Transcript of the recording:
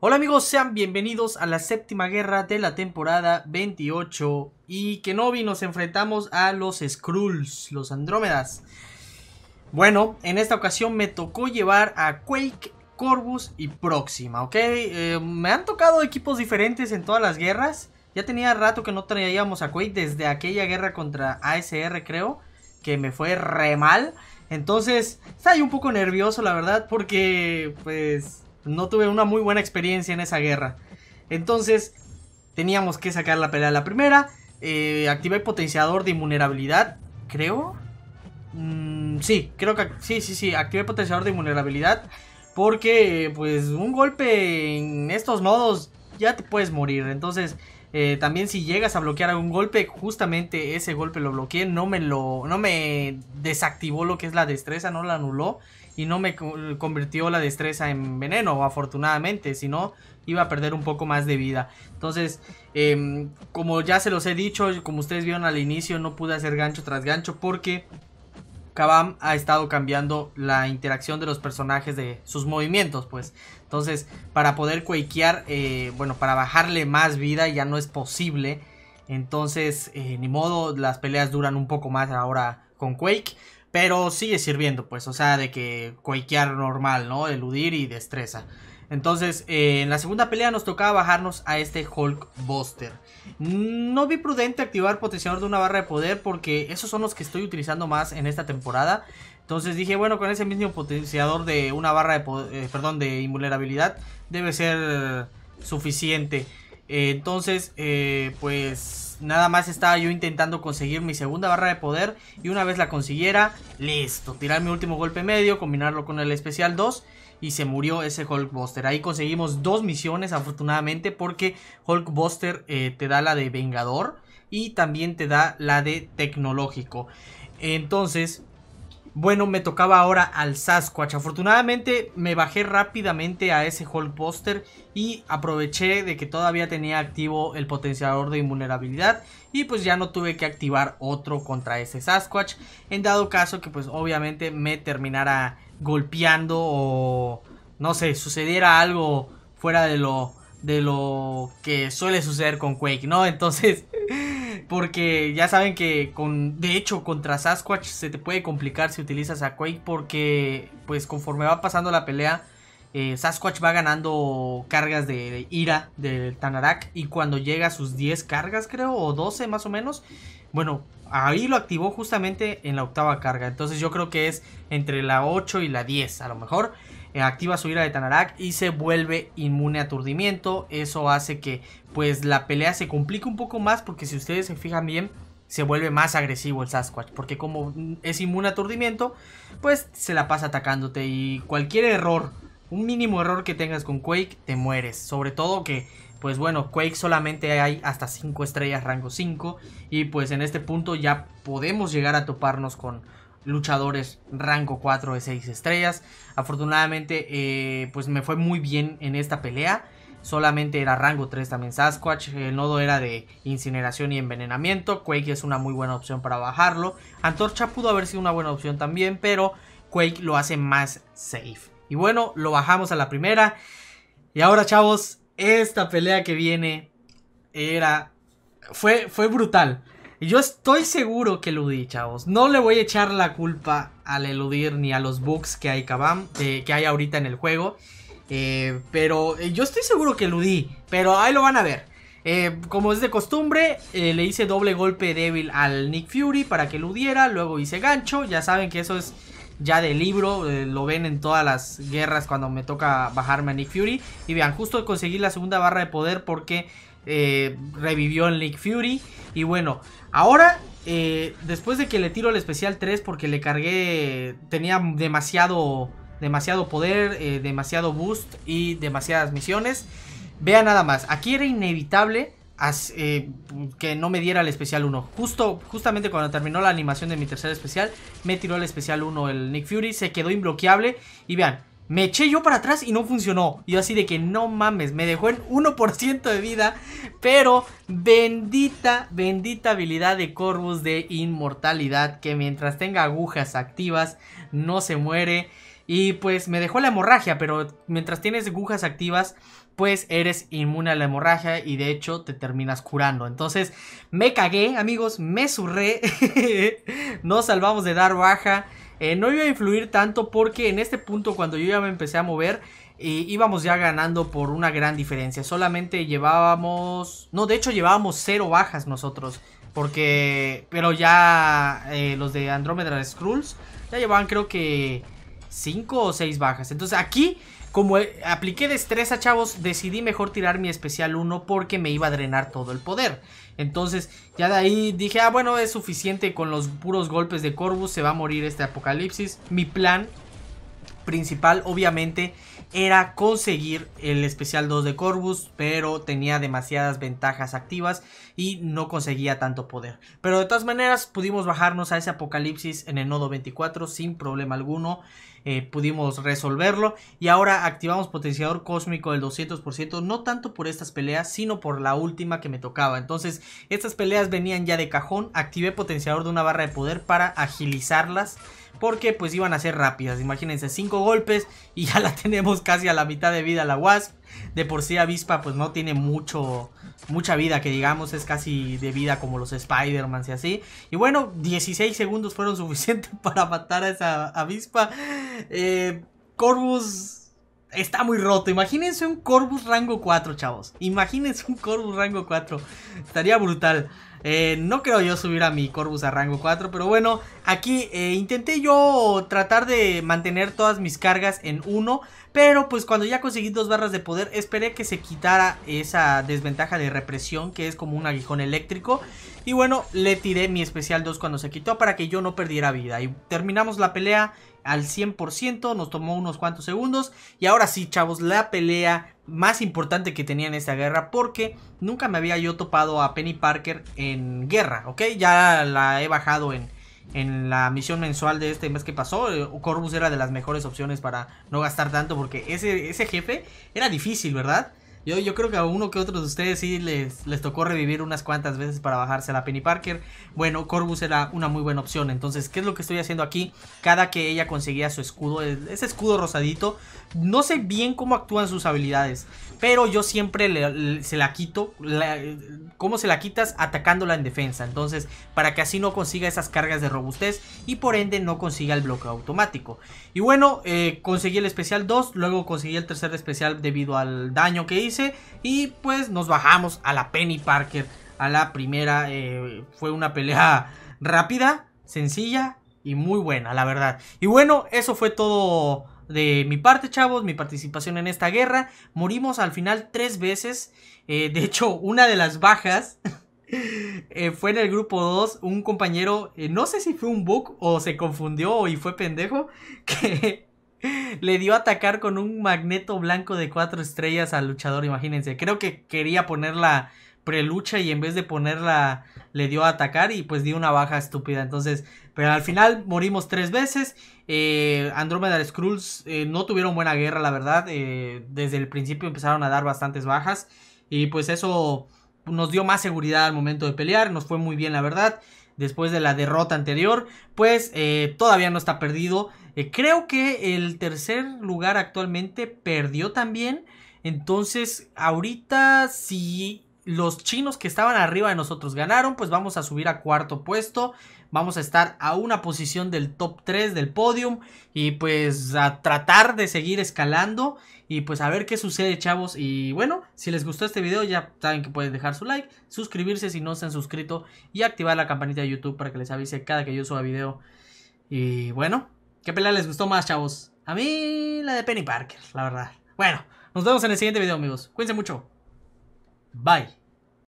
Hola amigos, sean bienvenidos a la séptima guerra de la temporada 28 y Kenobi nos enfrentamos a los Skrulls, los Andrómedas. Bueno, en esta ocasión me tocó llevar a Quake, Corvus y Próxima, ¿ok? Eh, me han tocado equipos diferentes en todas las guerras. Ya tenía rato que no traíamos a Quake desde aquella guerra contra ASR creo, que me fue re mal. Entonces, estoy un poco nervioso la verdad porque pues no tuve una muy buena experiencia en esa guerra. Entonces, teníamos que sacar la pelea la primera. Eh, activé potenciador de invulnerabilidad, creo. Mm, sí, creo que sí, sí, sí, activé potenciador de invulnerabilidad. Porque, pues, un golpe en estos nodos ya te puedes morir. Entonces, eh, también si llegas a bloquear algún golpe, justamente ese golpe lo bloqueé, no me lo, no me desactivó lo que es la destreza, no la anuló y no me convirtió la destreza en veneno, afortunadamente, si no iba a perder un poco más de vida. Entonces, em, como ya se los he dicho, como ustedes vieron al inicio, no pude hacer gancho tras gancho porque Kabam ha estado cambiando la interacción de los personajes de sus movimientos, pues. Entonces, para poder quakear, eh, bueno, para bajarle más vida ya no es posible. Entonces, eh, ni modo, las peleas duran un poco más ahora con Quake. Pero sigue sirviendo, pues, o sea, de que quakear normal, ¿no? Eludir y destreza. Entonces, eh, en la segunda pelea nos tocaba bajarnos a este Hulk Buster No vi prudente activar potenciador de una barra de poder porque esos son los que estoy utilizando más en esta temporada. Entonces dije, bueno, con ese mismo potenciador de una barra de poder, eh, perdón, de invulnerabilidad debe ser suficiente. Eh, entonces, pues nada más estaba yo intentando conseguir mi segunda barra de poder y una vez la consiguiera, listo, tirar mi último golpe medio, combinarlo con el especial 2 y se murió ese Hulkbuster. Ahí conseguimos dos misiones afortunadamente porque Hulkbuster eh, te da la de Vengador y también te da la de Tecnológico. Entonces, bueno, me tocaba ahora al Sasquatch. Afortunadamente me bajé rápidamente a ese Hulk y aproveché de que todavía tenía activo el potenciador de invulnerabilidad y pues ya no tuve que activar otro contra ese Sasquatch en dado caso que pues obviamente me terminara golpeando o no sé, sucediera algo fuera de lo de lo que suele suceder con Quake, ¿no? Entonces, porque ya saben que con, de hecho contra Sasquatch se te puede complicar si utilizas a Quake porque pues conforme va pasando la pelea eh, Sasquatch va ganando cargas de ira del Tanarak y cuando llega a sus 10 cargas creo o 12 más o menos, bueno, ahí lo activó justamente en la octava carga, entonces yo creo que es entre la 8 y la 10 a lo mejor. Eh, activa su ira de Tanarak y se vuelve inmune a aturdimiento. Eso hace que pues la pelea se complique un poco más porque si ustedes se fijan bien se vuelve más agresivo el Sasquatch porque como es inmune a aturdimiento pues se la pasa atacándote y cualquier error, un mínimo error que tengas con Quake te mueres. Sobre todo que pues bueno, Quake solamente hay hasta 5 estrellas rango 5 y pues en este punto ya podemos llegar a toparnos con luchadores rango 4 de 6 estrellas. Afortunadamente, eh, pues me fue muy bien en esta pelea. Solamente era rango 3 también Sasquatch. El nodo era de incineración y envenenamiento. Quake es una muy buena opción para bajarlo. Antorcha pudo haber sido una buena opción también, pero Quake lo hace más safe. Y bueno, lo bajamos a la primera. Y ahora, chavos, esta pelea que viene era... Fue, fue brutal yo estoy seguro que eludí, chavos. No le voy a echar la culpa al eludir ni a los bugs que hay, eh, que hay ahorita en el juego. Eh, pero eh, yo estoy seguro que eludí. Pero ahí lo van a ver. como es de costumbre, le hice doble golpe débil al Nick Fury para que eludiera. Luego hice gancho. Ya saben que eso es ya de libro. lo ven en todas las guerras cuando me toca bajarme a Nick Fury. Y vean, justo conseguí la segunda barra de poder porque eh, revivió en Nick Fury. Y bueno, ahora, eh, después de que le tiro el especial 3 porque le cargué, tenía demasiado, demasiado poder, eh, demasiado boost y demasiadas misiones. Vea nada más, aquí era inevitable que no me diera el especial 1. Justo, justamente cuando terminó la animación de mi tercer especial, me tiró el especial 1 el Nick Fury, se quedó imbloqueable. Y vean, me eché yo para atrás y no funcionó. yo así de que no mames, me dejó en 1% de vida. Pero bendita, bendita habilidad de Corvus de inmortalidad. Que mientras tenga agujas activas, no se muere. Y pues me dejó la hemorragia, pero mientras tienes agujas activas, pues eres inmune a la hemorragia y de hecho te terminas curando. Entonces me cagué, amigos, me surré. Nos salvamos de dar baja. Eh, no iba a influir tanto porque en este punto cuando yo ya me empecé a mover eh, íbamos ya ganando por una gran diferencia. Solamente llevábamos... No, de hecho llevábamos cero bajas nosotros. Porque... Pero ya eh, los de Andromeda Scrolls. ya llevaban creo que Cinco o seis bajas. Entonces aquí como eh, apliqué destreza, chavos, decidí mejor tirar mi especial 1 porque me iba a drenar todo el poder. Entonces, ya de ahí dije, ah, bueno, es suficiente con los puros golpes de Corvus, se va a morir este apocalipsis. Mi plan principal, obviamente, era conseguir el especial 2 de Corvus, pero tenía demasiadas ventajas activas y no conseguía tanto poder. Pero de todas maneras pudimos bajarnos a ese apocalipsis en el nodo 24 sin problema alguno, eh, pudimos resolverlo y ahora activamos potenciador cósmico del 200%, no tanto por estas peleas, sino por la última que me tocaba. Entonces estas peleas venían ya de cajón, activé potenciador de una barra de poder para agilizarlas porque pues iban a ser rápidas. Imagínense, 5 golpes y ya la tenemos casi a la mitad de vida la Wasp. De por sí Avispa pues no tiene mucho, mucha vida, que digamos es casi de vida como los Spider-Man y así. Y bueno, 16 segundos fueron suficientes para matar a esa Avispa. Eh, Corvus está muy roto. Imagínense un Corvus rango 4, chavos. Imagínense un Corvus rango 4. Estaría brutal. Eh, no creo yo subir a mi Corvus a rango 4, pero bueno, aquí eh, intenté yo tratar de mantener todas mis cargas en 1, pero pues cuando ya conseguí dos barras de poder, esperé que se quitara esa desventaja de represión que es como un aguijón eléctrico. Y bueno, le tiré mi especial 2 cuando se quitó para que yo no perdiera vida. Y terminamos la pelea al 100%, nos tomó unos cuantos segundos y ahora sí, chavos, la pelea más importante que tenía en esta guerra porque nunca me había yo topado a Penny Parker en guerra, ¿ok? Ya la he bajado en, en la misión mensual de este mes que pasó, eh, Corvus era de las mejores opciones para no gastar tanto porque ese, ese jefe era difícil, ¿verdad? Yo, creo que a uno que otro de ustedes sí les, les tocó revivir unas cuantas veces para bajarse a la Penny Parker. Bueno, Corvus era una muy buena opción. Entonces, ¿qué es lo que estoy haciendo aquí? Cada que ella conseguía su escudo, ese escudo rosadito, no sé bien cómo actúan sus habilidades, pero yo siempre se la quito. ¿Cómo se la quitas? Atacándola en defensa. Entonces, para que así no consiga esas cargas de robustez y por ende no consiga el bloque automático. Y bueno, eh, conseguí el especial 2, luego conseguí el tercer especial debido al daño que hice. Y pues nos bajamos a la Penny Parker. A la primera eh, fue una pelea rápida, sencilla y muy buena, la verdad. Y bueno, eso fue todo de mi parte, chavos, mi participación en esta guerra. Morimos al final tres veces. Eh, de hecho, una de las bajas eh, fue en el grupo 2. Un compañero, no sé si fue un bug o se confundió y fue pendejo, que Le dio a atacar con un magneto blanco de cuatro estrellas al luchador, imagínense. Creo que quería ponerla la prelucha y en vez de ponerla le dio a atacar y pues dio una baja estúpida. Entonces, pero al final morimos tres veces. Eh, Andromeda y Skrulls eh, no tuvieron buena guerra, la verdad. Eh, desde el principio empezaron a dar bastantes bajas y pues eso nos dio más seguridad al momento de pelear. Nos fue muy bien, la verdad después de la derrota anterior, pues todavía no está perdido. Eh, creo que el tercer lugar actualmente perdió también. Entonces, ahorita si los chinos que estaban arriba de nosotros ganaron, pues vamos a subir a cuarto puesto. Vamos a estar a una posición del top 3 del podium y pues a tratar de seguir escalando y pues a ver qué sucede chavos. Y bueno, si les gustó este video ya saben que pueden dejar su like, suscribirse si no se han suscrito y activar la campanita de YouTube para que les avise cada que yo suba video. Y bueno, ¿Qué pelea les gustó más, chavos? A mí la de Penny Parker, la verdad. Bueno, nos vemos en el siguiente video, amigos. Cuídense mucho. Bye.